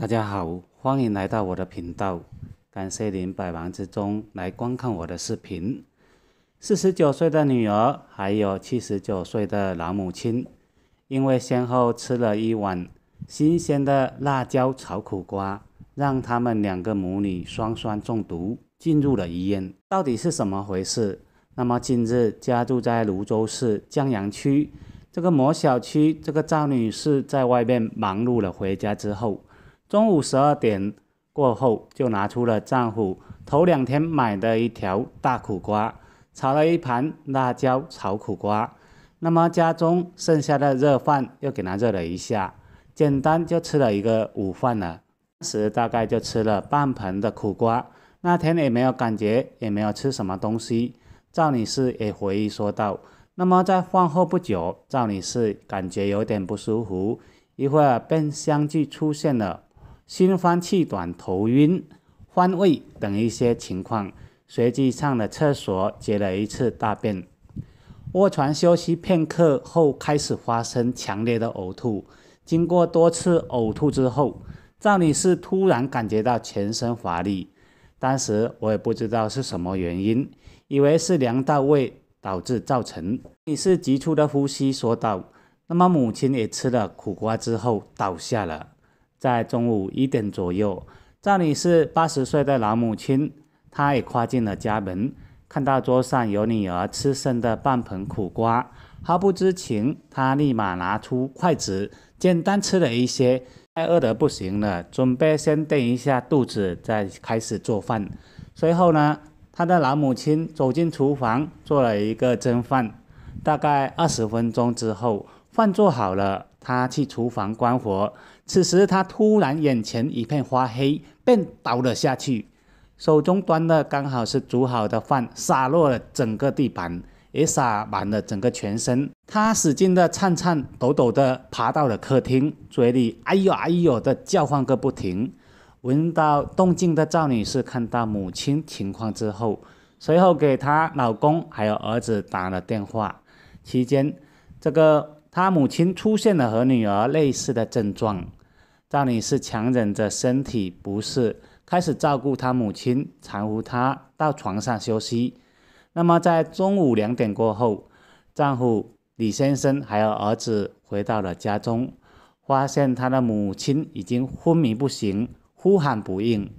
大家好，欢迎来到我的频道。感谢您百忙之中来观看我的视频。四十九岁的女儿还有七十九岁的老母亲，因为先后吃了一碗新鲜的辣椒炒苦瓜，让他们两个母女双双中毒，进入了医院。到底是怎么回事？那么近日，家住在泸州市江阳区这个某小区，这个赵女士在外面忙碌了，回家之后。中午十二点过后，就拿出了丈夫头两天买的一条大苦瓜，炒了一盘辣椒炒苦瓜。那么家中剩下的热饭又给他热了一下，简单就吃了一个午饭了。当时大概就吃了半盆的苦瓜，那天也没有感觉，也没有吃什么东西。赵女士也回忆说道：“那么在饭后不久，赵女士感觉有点不舒服，一会儿便相继出现了。”心慌、气短、头晕、换胃等一些情况，随即上了厕所，解了一次大便。卧床休息片刻后，开始发生强烈的呕吐。经过多次呕吐之后，赵女士突然感觉到全身乏力。当时我也不知道是什么原因，以为是凉到胃导致造成。女士急促的呼吸说道：“那么母亲也吃了苦瓜之后倒下了。在中午一点左右，赵女士八十岁的老母亲，她也跨进了家门，看到桌上有女儿吃剩的半盆苦瓜，毫不知情，她立马拿出筷子，简单吃了一些，太饿得不行了，准备先垫一下肚子，再开始做饭。随后呢，她的老母亲走进厨房，做了一个蒸饭，大概二十分钟之后，饭做好了。他去厨房关火，此时他突然眼前一片发黑，便倒了下去，手中端的刚好是煮好的饭，洒落了整个地板，也洒满了整个全身。他使劲的颤颤抖抖的爬到了客厅，嘴里哎呦哎呦的叫唤个不停。闻到动静的赵女士看到母亲情况之后，随后给她老公还有儿子打了电话。期间，这个。他母亲出现了和女儿类似的症状，赵女士强忍着身体不适，开始照顾她母亲，搀扶她到床上休息。那么，在中午两点过后，丈夫李先生还有儿子回到了家中，发现他的母亲已经昏迷不醒，呼喊不应，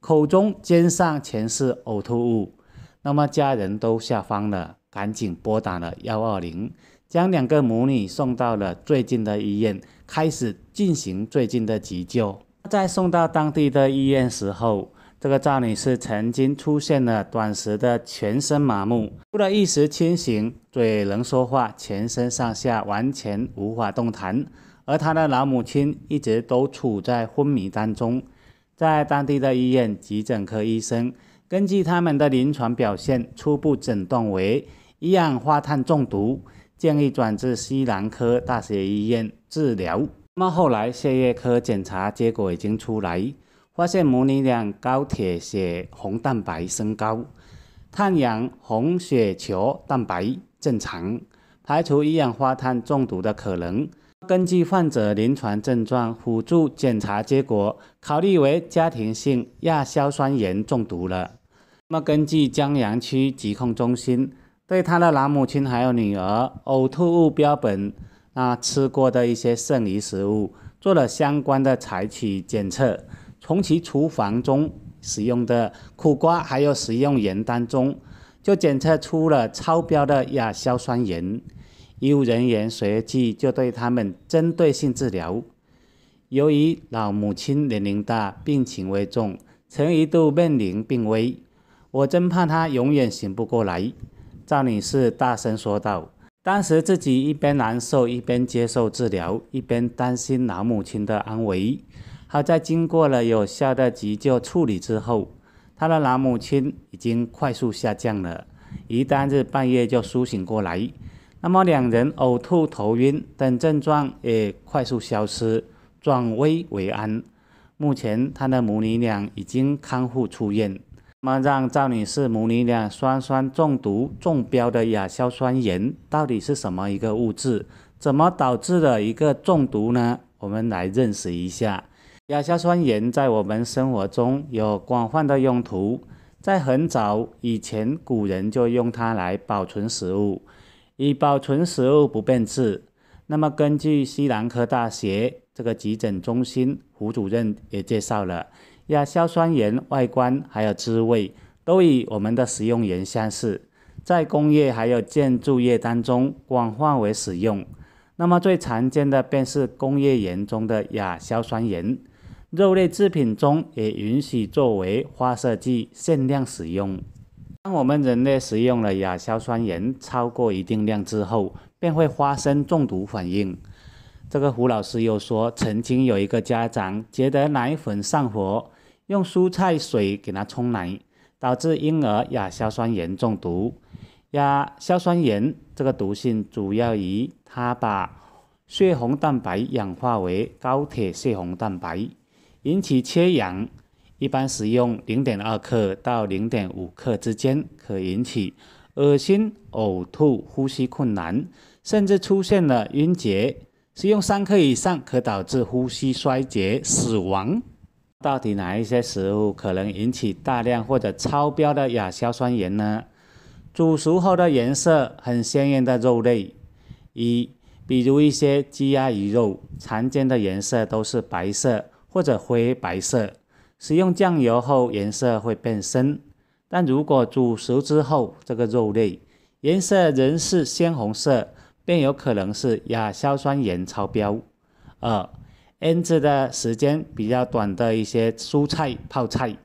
口中、肩上全是呕吐物。那么，家人都吓慌了。赶紧拨打了幺二零，将两个母女送到了最近的医院，开始进行最近的急救。在送到当地的医院时候，这个赵女士曾经出现了短时的全身麻木，除了一时清醒，嘴能说话，全身上下完全无法动弹。而她的老母亲一直都处在昏迷当中。在当地的医院急诊科医生根据他们的临床表现，初步诊断为。一氧化碳中毒，建议转至西南科大学医院治疗。那么后来血液科检查结果已经出来，发现母女俩高铁血红蛋白升高，碳氧红血球蛋白正常，排除一氧化碳中毒的可能。根据患者临床症状、辅助检查结果，考虑为家庭性亚硝酸盐中毒了。那么根据江阳区疾控中心。对他的老母亲还有女儿呕吐物标本，啊，吃过的一些剩余食物做了相关的采取检测，从其厨房中使用的苦瓜还有食用盐当中，就检测出了超标的亚硝酸盐。医务人员随即就对他们针对性治疗。由于老母亲年龄大，病情危重，曾一度面临病危，我真怕她永远醒不过来。赵女士大声说道：“当时自己一边难受，一边接受治疗，一边担心老母亲的安危。好在经过了有效的急救处理之后，她的老母亲已经快速下降了，于当日半夜就苏醒过来。那么，两人呕吐、头晕等症状也快速消失，转危为安。目前，他的母女俩已经康复出院。”那么让赵女士母女俩双双中毒中标的亚硝酸盐到底是什么一个物质？怎么导致的一个中毒呢？我们来认识一下亚硝酸盐在我们生活中有广泛的用途，在很早以前古人就用它来保存食物，以保存食物不变质。那么根据西南科大学这个急诊中心胡主任也介绍了。亚硝酸盐外观还有滋味都与我们的食用盐相似，在工业还有建筑业当中广泛为使用。那么最常见的便是工业盐中的亚硝酸盐，肉类制品中也允许作为发色剂限量使用。当我们人类食用了亚硝酸盐超过一定量之后，便会发生中毒反应。这个胡老师又说，曾经有一个家长觉得奶粉上火。用蔬菜水给它冲奶，导致婴儿亚硝酸盐中毒。亚硝酸盐这个毒性主要以它把血红蛋白氧化为高铁血红蛋白，引起缺氧。一般使用零点二克到零点五克之间，可引起恶心、呕吐、呼吸困难，甚至出现了晕厥。使用三克以上，可导致呼吸衰竭、死亡。到底哪一些食物可能引起大量或者超标的亚硝酸盐呢？煮熟后的颜色很鲜艳的肉类，一，比如一些鸡鸭鱼肉，常见的颜色都是白色或者灰白色，使用酱油后颜色会变深。但如果煮熟之后，这个肉类颜色仍是鲜红色，便有可能是亚硝酸盐超标。二。腌制的时间比较短的一些蔬菜泡菜，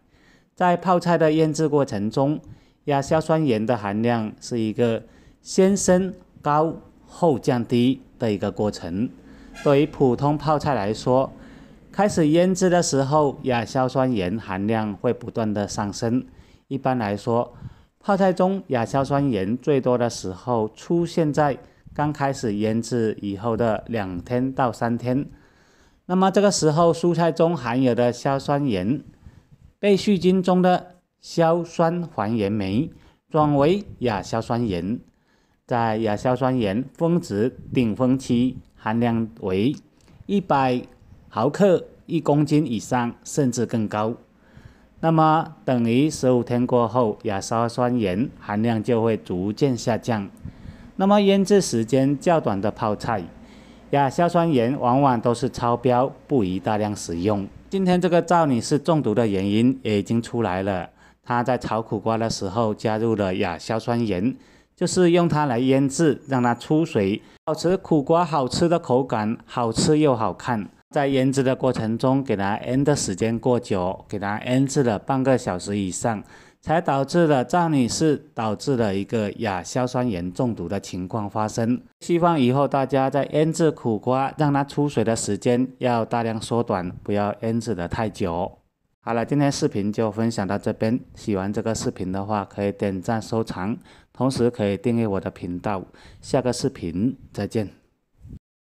在泡菜的腌制过程中，亚硝酸盐的含量是一个先升高后降低的一个过程。对于普通泡菜来说，开始腌制的时候，亚硝酸盐含量会不断的上升。一般来说，泡菜中亚硝酸盐最多的时候出现在刚开始腌制以后的两天到三天。那么这个时候，蔬菜中含有的硝酸盐被细菌中的硝酸还原酶转为亚硝酸盐，在亚硝酸盐峰值顶峰期含量为一百毫克一公斤以上，甚至更高。那么等于十五天过后，亚硝酸盐含量就会逐渐下降。那么腌制时间较短的泡菜。亚硝酸盐往往都是超标，不宜大量使用。今天这个赵女士中毒的原因也已经出来了，她在炒苦瓜的时候加入了亚硝酸盐，就是用它来腌制，让它出水，保持苦瓜好吃的口感，好吃又好看。在腌制的过程中，给它腌的时间过久，给它腌制了半个小时以上。才导致了赵女士导致了一个亚硝酸盐中毒的情况发生。希望以后大家在腌制苦瓜，让它出水的时间要大量缩短，不要腌制的太久。好了，今天视频就分享到这边。喜欢这个视频的话，可以点赞收藏，同时可以订阅我的频道。下个视频再见。